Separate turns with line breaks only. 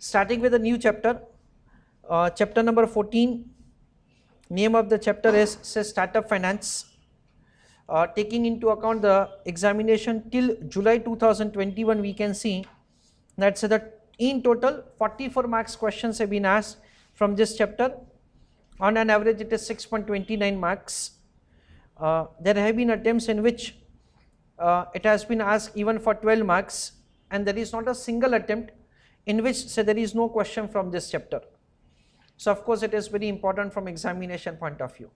starting with a new chapter, uh, chapter number 14, name of the chapter is says startup finance, uh, taking into account the examination till July 2021 we can see that so that in total 44 marks questions have been asked from this chapter on an average it is 6.29 marks. Uh, there have been attempts in which uh, it has been asked even for 12 marks and there is not a single attempt in which say there is no question from this chapter. So of course it is very important from examination point of view.